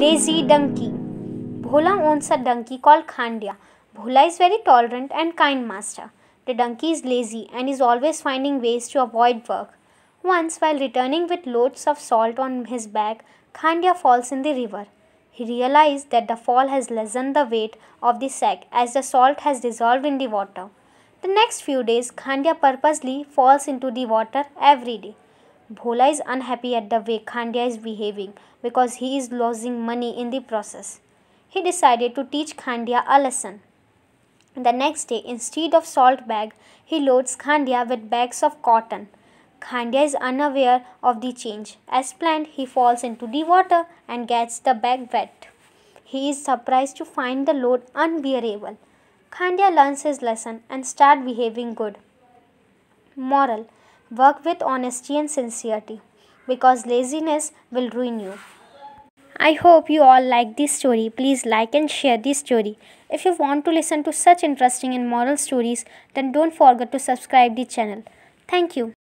Lazy donkey. Bhola owns a donkey called Khandya. Bhola is very tolerant and kind master. The donkey is lazy and is always finding ways to avoid work. Once, while returning with loads of salt on his back, Khandya falls in the river. He realized that the fall has lessened the weight of the sack as the salt has dissolved in the water. The next few days, Khandya purposely falls into the water every day. Bhola is unhappy at the way Khandya is behaving because he is losing money in the process. He decided to teach Khandya a lesson. The next day, instead of salt bag, he loads Khandya with bags of cotton. Khandya is unaware of the change. As planned, he falls into the water and gets the bag wet. He is surprised to find the load unbearable. Khandya learns his lesson and start behaving good. Moral Work with honesty and sincerity because laziness will ruin you. I hope you all like this story. Please like and share this story. If you want to listen to such interesting and moral stories, then don't forget to subscribe the channel. Thank you.